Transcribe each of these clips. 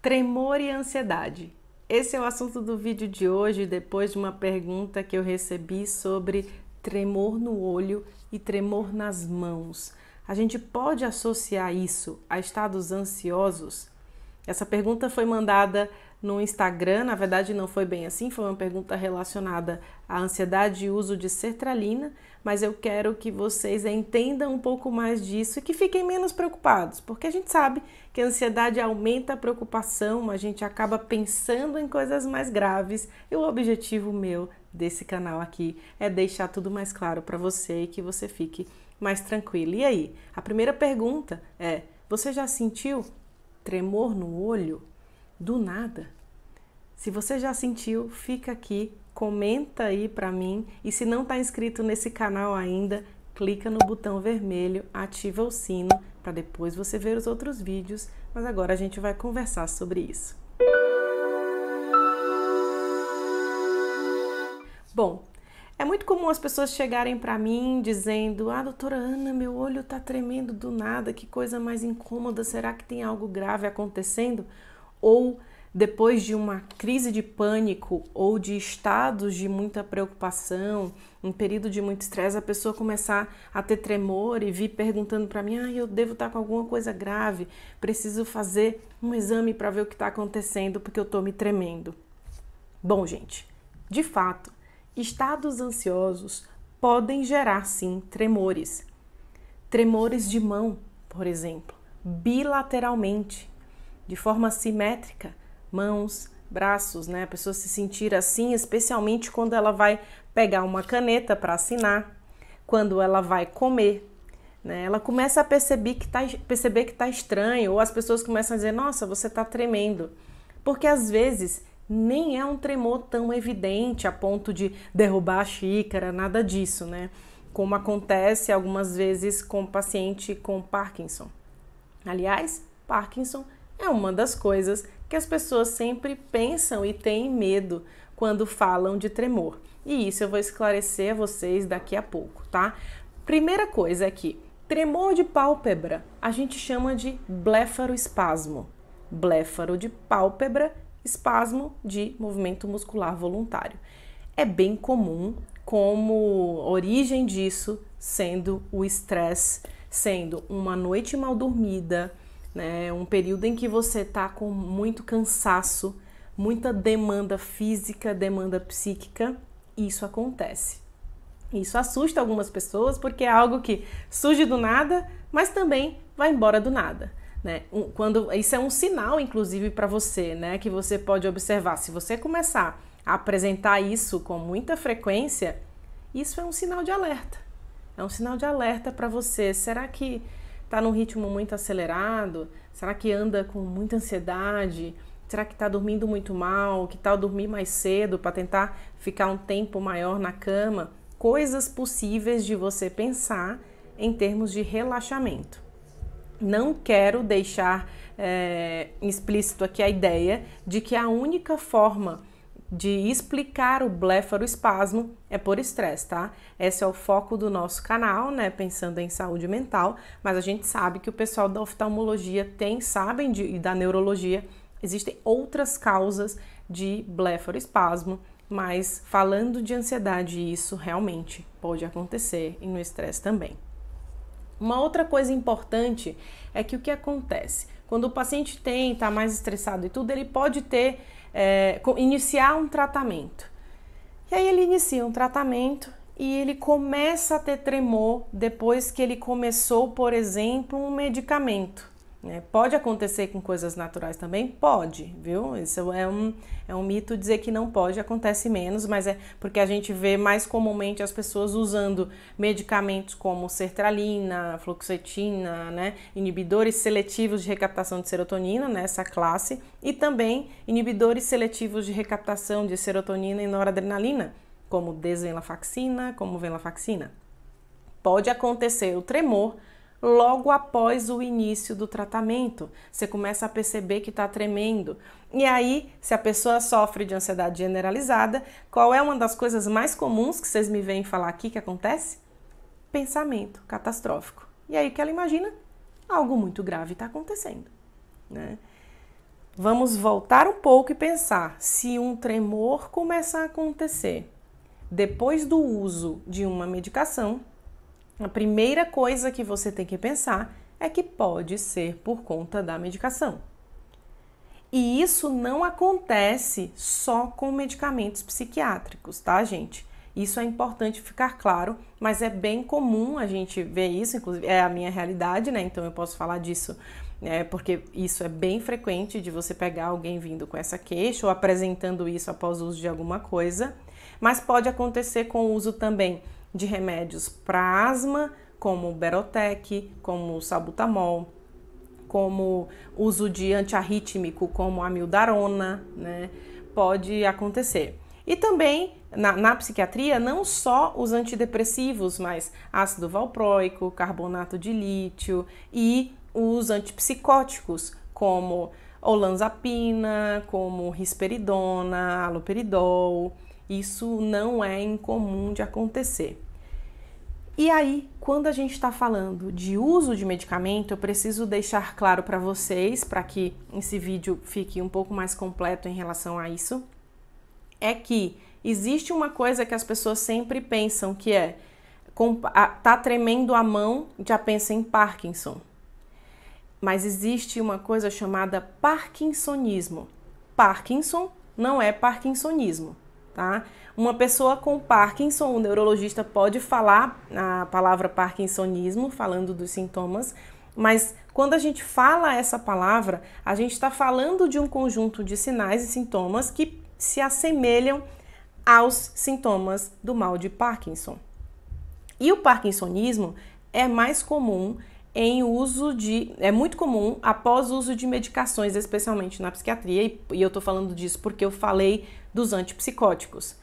Tremor e ansiedade. Esse é o assunto do vídeo de hoje, depois de uma pergunta que eu recebi sobre tremor no olho e tremor nas mãos. A gente pode associar isso a estados ansiosos? Essa pergunta foi mandada no Instagram. Na verdade, não foi bem assim, foi uma pergunta relacionada à ansiedade e uso de sertralina, mas eu quero que vocês entendam um pouco mais disso e que fiquem menos preocupados, porque a gente sabe que a ansiedade aumenta a preocupação, a gente acaba pensando em coisas mais graves e o objetivo meu desse canal aqui é deixar tudo mais claro para você e que você fique mais tranquilo. E aí, a primeira pergunta é: você já sentiu tremor no olho? do nada. Se você já sentiu, fica aqui, comenta aí para mim e se não está inscrito nesse canal ainda, clica no botão vermelho, ativa o sino para depois você ver os outros vídeos, mas agora a gente vai conversar sobre isso. Bom, é muito comum as pessoas chegarem para mim dizendo: "Ah, doutora Ana, meu olho está tremendo do nada, que coisa mais incômoda, será que tem algo grave acontecendo?" ou depois de uma crise de pânico ou de estados de muita preocupação, um período de muito estresse, a pessoa começar a ter tremor e vir perguntando para mim: ah, eu devo estar tá com alguma coisa grave, preciso fazer um exame para ver o que está acontecendo porque eu estou me tremendo. Bom, gente, de fato, estados ansiosos podem gerar sim tremores. Tremores de mão, por exemplo, bilateralmente de forma simétrica, mãos, braços, né? A pessoa se sentir assim, especialmente quando ela vai pegar uma caneta para assinar, quando ela vai comer, né? Ela começa a perceber que tá, perceber que tá estranho, ou as pessoas começam a dizer: "Nossa, você tá tremendo". Porque às vezes nem é um tremor tão evidente a ponto de derrubar a xícara, nada disso, né? Como acontece algumas vezes com paciente com Parkinson. Aliás, Parkinson é uma das coisas que as pessoas sempre pensam e têm medo quando falam de tremor. E isso eu vou esclarecer a vocês daqui a pouco, tá? Primeira coisa é que tremor de pálpebra a gente chama de blefaroespasmo. Blefaro de pálpebra, espasmo de movimento muscular voluntário. É bem comum como origem disso sendo o estresse, sendo uma noite mal dormida, né? Um período em que você tá com muito cansaço, muita demanda física, demanda psíquica, isso acontece. Isso assusta algumas pessoas porque é algo que surge do nada, mas também vai embora do nada. Né? Quando isso é um sinal, inclusive, para você, né? Que você pode observar. Se você começar a apresentar isso com muita frequência, isso é um sinal de alerta. É um sinal de alerta para você. Será que Está num ritmo muito acelerado? Será que anda com muita ansiedade? Será que está dormindo muito mal? Que tal dormir mais cedo para tentar ficar um tempo maior na cama? Coisas possíveis de você pensar em termos de relaxamento. Não quero deixar é, explícito aqui a ideia de que a única forma de explicar o blefaroespasmo é por estresse, tá? Esse é o foco do nosso canal, né? Pensando em saúde mental, mas a gente sabe que o pessoal da oftalmologia tem, sabem, de, da neurologia, existem outras causas de blefaroespasmo, mas falando de ansiedade, isso realmente pode acontecer e no estresse também. Uma outra coisa importante é que o que acontece? Quando o paciente tem, tá mais estressado e tudo, ele pode ter é, iniciar um tratamento. E aí ele inicia um tratamento e ele começa a ter tremor depois que ele começou, por exemplo, um medicamento. Né? Pode acontecer com coisas naturais também? Pode, viu? Isso é um, é um mito dizer que não pode, acontece menos, mas é porque a gente vê mais comumente as pessoas usando medicamentos como sertralina, fluoxetina, né? inibidores seletivos de recaptação de serotonina, nessa né? classe, e também inibidores seletivos de recaptação de serotonina e noradrenalina, como desvenlafaxina, como venlafaxina. Pode acontecer o tremor logo após o início do tratamento. Você começa a perceber que está tremendo. E aí, se a pessoa sofre de ansiedade generalizada, qual é uma das coisas mais comuns que vocês me veem falar aqui que acontece? Pensamento catastrófico. E aí que ela imagina algo muito grave está acontecendo, né? Vamos voltar um pouco e pensar se um tremor começa a acontecer depois do uso de uma medicação, a primeira coisa que você tem que pensar é que pode ser por conta da medicação. E isso não acontece só com medicamentos psiquiátricos, tá, gente? Isso é importante ficar claro, mas é bem comum a gente ver isso, inclusive é a minha realidade, né? Então eu posso falar disso, né? Porque isso é bem frequente de você pegar alguém vindo com essa queixa ou apresentando isso após o uso de alguma coisa, mas pode acontecer com o uso também de remédios para asma, como Berotec, como Salbutamol, como uso de antiarrítmico, como amildarona, né? Pode acontecer. E também na, na, psiquiatria, não só os antidepressivos, mas ácido valproico, carbonato de lítio e os antipsicóticos, como olanzapina, como risperidona, aloperidol. Isso não é incomum de acontecer. E aí, quando a gente está falando de uso de medicamento, eu preciso deixar claro para vocês, para que esse vídeo fique um pouco mais completo em relação a isso, é que existe uma coisa que as pessoas sempre pensam que é tá tremendo a mão, já pensa em Parkinson. Mas existe uma coisa chamada parkinsonismo. Parkinson não é parkinsonismo. Tá? Uma pessoa com Parkinson, o neurologista pode falar a palavra parkinsonismo, falando dos sintomas, mas quando a gente fala essa palavra, a gente está falando de um conjunto de sinais e sintomas que se assemelham aos sintomas do mal de Parkinson. E o parkinsonismo é mais comum em uso de. É muito comum após o uso de medicações, especialmente na psiquiatria, e, e eu estou falando disso porque eu falei dos antipsicóticos.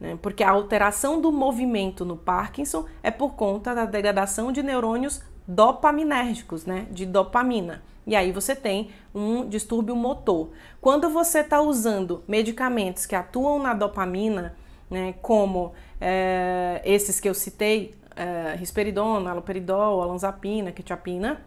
Né? Porque a alteração do movimento no Parkinson é por conta da degradação de neurônios dopaminérgicos, né? De dopamina. E aí você tem um distúrbio motor. Quando você está usando medicamentos que atuam na dopamina, né, como é, esses que eu citei, é, risperidona, aloperidol, olanzapina, quetiapina,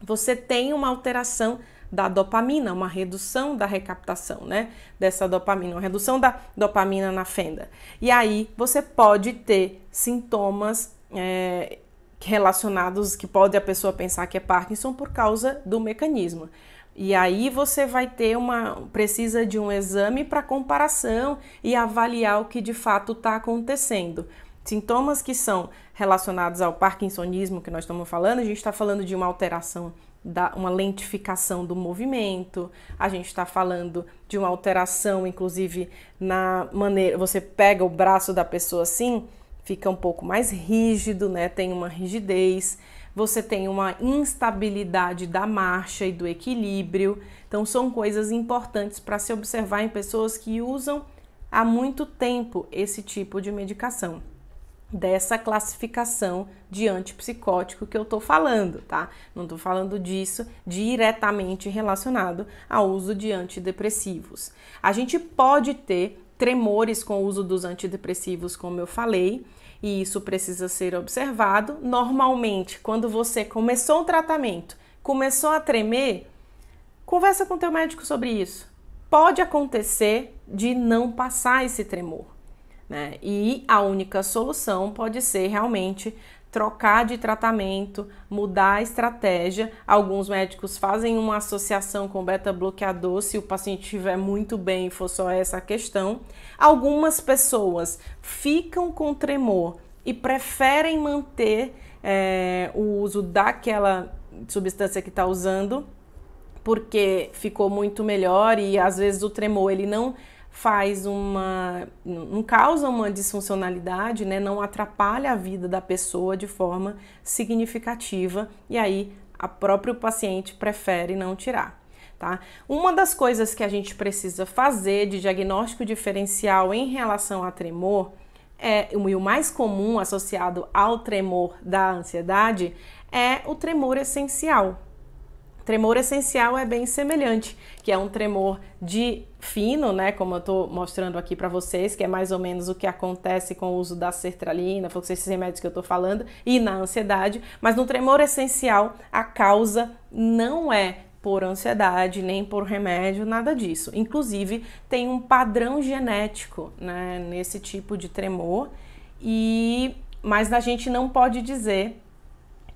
você tem uma alteração da dopamina, uma redução da recaptação, né? Dessa dopamina, uma redução da dopamina na fenda. E aí você pode ter sintomas é, relacionados que pode a pessoa pensar que é Parkinson por causa do mecanismo. E aí você vai ter uma precisa de um exame para comparação e avaliar o que de fato está acontecendo. Sintomas que são relacionados ao parkinsonismo que nós estamos falando, a gente está falando de uma alteração da, uma lentificação do movimento, a gente está falando de uma alteração, inclusive, na maneira. Você pega o braço da pessoa assim, fica um pouco mais rígido, né? Tem uma rigidez, você tem uma instabilidade da marcha e do equilíbrio. Então, são coisas importantes para se observar em pessoas que usam há muito tempo esse tipo de medicação dessa classificação de antipsicótico que eu tô falando, tá? Não tô falando disso diretamente relacionado ao uso de antidepressivos. A gente pode ter tremores com o uso dos antidepressivos, como eu falei, e isso precisa ser observado. Normalmente, quando você começou o tratamento, começou a tremer, conversa com teu médico sobre isso. Pode acontecer de não passar esse tremor né? E a única solução pode ser realmente trocar de tratamento, mudar a estratégia. Alguns médicos fazem uma associação com beta-bloqueador se o paciente estiver muito bem e for só essa questão. Algumas pessoas ficam com tremor e preferem manter é, o uso daquela substância que está usando porque ficou muito melhor e às vezes o tremor ele não faz uma não causa uma disfuncionalidade, né? Não atrapalha a vida da pessoa de forma significativa e aí a próprio paciente prefere não tirar. Tá? Uma das coisas que a gente precisa fazer de diagnóstico diferencial em relação a tremor é, e o mais comum associado ao tremor da ansiedade é o tremor essencial, Tremor essencial é bem semelhante, que é um tremor de fino, né, como eu estou mostrando aqui para vocês, que é mais ou menos o que acontece com o uso da sertralina, todos esses remédios que eu estou falando, e na ansiedade, mas no tremor essencial a causa não é por ansiedade, nem por remédio, nada disso. Inclusive, tem um padrão genético né, nesse tipo de tremor, e mas a gente não pode dizer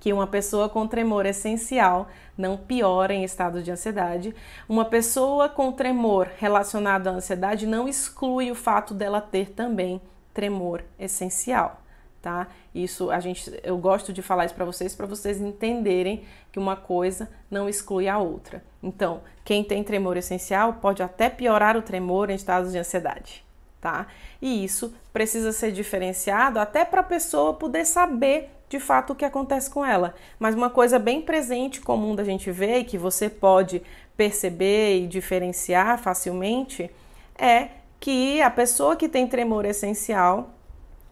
que uma pessoa com tremor essencial não piora em estado de ansiedade. Uma pessoa com tremor relacionado à ansiedade não exclui o fato dela ter também tremor essencial. Tá? Isso a gente eu gosto de falar isso para vocês para vocês entenderem que uma coisa não exclui a outra. Então, quem tem tremor essencial pode até piorar o tremor em estados de ansiedade tá? E isso precisa ser diferenciado até para a pessoa poder saber de fato o que acontece com ela. Mas uma coisa bem presente, comum da gente ver e que você pode perceber e diferenciar facilmente é que a pessoa que tem tremor essencial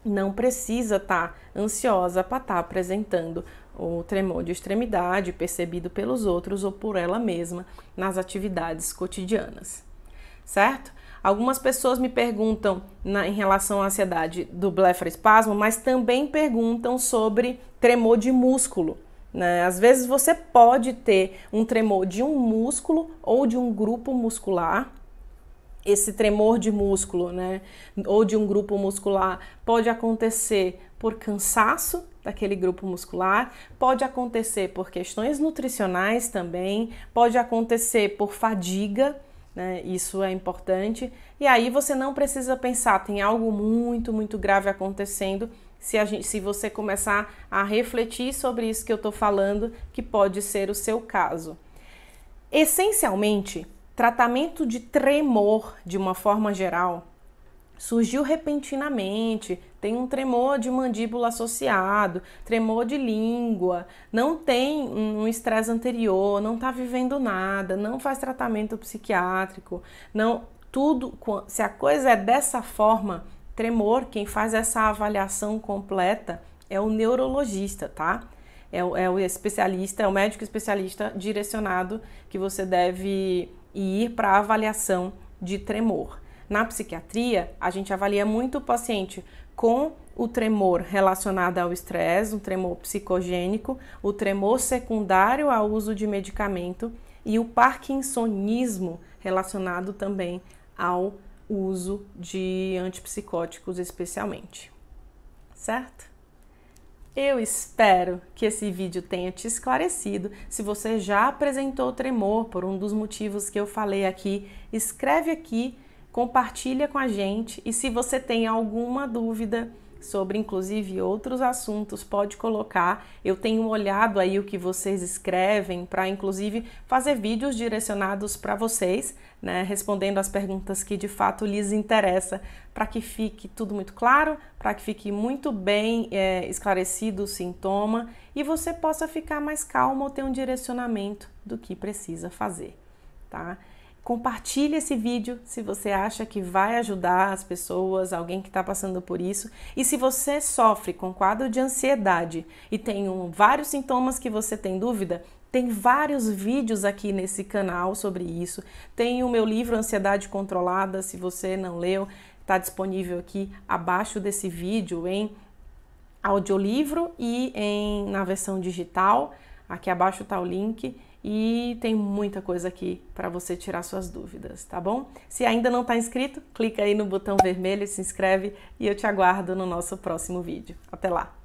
não precisa estar tá ansiosa para estar tá apresentando o tremor de extremidade percebido pelos outros ou por ela mesma nas atividades cotidianas, certo? Algumas pessoas me perguntam na, em relação à ansiedade do blefaroespasmo, mas também perguntam sobre tremor de músculo. Né? Às vezes você pode ter um tremor de um músculo ou de um grupo muscular. Esse tremor de músculo, né, ou de um grupo muscular, pode acontecer por cansaço daquele grupo muscular, pode acontecer por questões nutricionais também, pode acontecer por fadiga né? Isso é importante. E aí você não precisa pensar, tem algo muito, muito grave acontecendo. Se, a gente, se você começar a refletir sobre isso que eu estou falando, que pode ser o seu caso. Essencialmente, tratamento de tremor, de uma forma geral, surgiu repentinamente, tem um tremor de mandíbula associado, tremor de língua, não tem um estresse anterior, não está vivendo nada, não faz tratamento psiquiátrico, não tudo se a coisa é dessa forma, tremor, quem faz essa avaliação completa é o neurologista, tá? É o, é o especialista, é o médico especialista direcionado que você deve ir para avaliação de tremor. Na psiquiatria, a gente avalia muito o paciente com o tremor relacionado ao estresse, um tremor psicogênico, o tremor secundário ao uso de medicamento e o parkinsonismo relacionado também ao uso de antipsicóticos, especialmente. Certo? Eu espero que esse vídeo tenha te esclarecido. Se você já apresentou tremor por um dos motivos que eu falei aqui, escreve aqui compartilha com a gente e se você tem alguma dúvida sobre inclusive outros assuntos, pode colocar. Eu tenho olhado aí o que vocês escrevem para inclusive fazer vídeos direcionados para vocês, né, respondendo as perguntas que de fato lhes interessa, para que fique tudo muito claro, para que fique muito bem é, esclarecido o sintoma e você possa ficar mais calmo ou ter um direcionamento do que precisa fazer, tá? Compartilhe esse vídeo se você acha que vai ajudar as pessoas, alguém que está passando por isso. E se você sofre com quadro de ansiedade e tem um, vários sintomas que você tem dúvida, tem vários vídeos aqui nesse canal sobre isso. Tem o meu livro Ansiedade Controlada, se você não leu, está disponível aqui abaixo desse vídeo em audiolivro e em na versão digital. Aqui abaixo está o link e tem muita coisa aqui para você tirar suas dúvidas, tá bom? Se ainda não está inscrito, clica aí no botão vermelho, se inscreve e eu te aguardo no nosso próximo vídeo. Até lá!